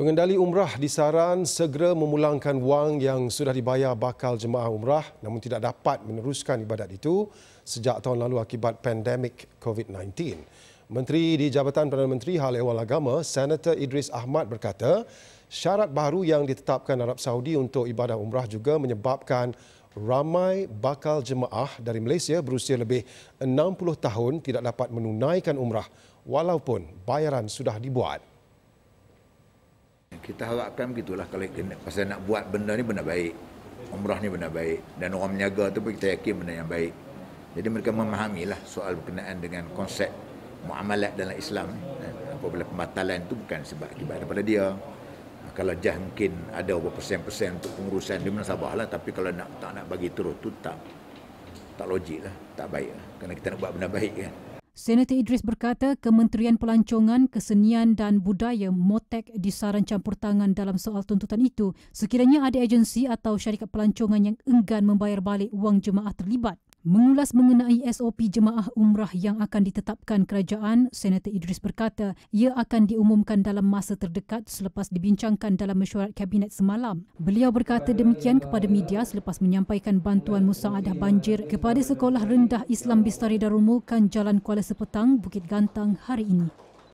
Pengendali umrah disaran segera memulangkan wang yang sudah dibayar bakal jemaah umrah namun tidak dapat meneruskan ibadat itu sejak tahun lalu akibat pandemik COVID-19. Menteri di Jabatan Perdana Menteri Hal Ehwal Agama, Senator Idris Ahmad berkata, syarat baru yang ditetapkan Arab Saudi untuk ibadah umrah juga menyebabkan ramai bakal jemaah dari Malaysia berusia lebih 60 tahun tidak dapat menunaikan umrah walaupun bayaran sudah dibuat kita harapkan begitulah kalau pasal nak buat benda ni benda baik umrah ni benda baik dan orang meniaga tu pun kita yakin benda yang baik jadi mereka memahamilah soal berkenaan dengan konsep muamalat dalam Islam eh. apabila pembatalan tu bukan sebab akibat daripada dia kalau jah mungkin ada beberapa persen-persen untuk pengurusan di mana dia lah, tapi kalau nak tak nak bagi terus tu tak tak logik lah, tak baik lah. Kerana kita nak buat benda baik kan. Senator Idris berkata Kementerian Pelancongan, Kesenian dan Budaya Motek disaran campur tangan dalam soal tuntutan itu sekiranya ada agensi atau syarikat pelancongan yang enggan membayar balik wang jemaah terlibat. Mengulas mengenai SOP jemaah umrah yang akan ditetapkan kerajaan, Senator Idris berkata ia akan diumumkan dalam masa terdekat selepas dibincangkan dalam mesyuarat kabinet semalam. Beliau berkata demikian kepada media selepas menyampaikan bantuan musaadah banjir kepada Sekolah Rendah Islam Bistari Darul Mulkan Jalan Kuala Sepetang, Bukit Gantang hari ini.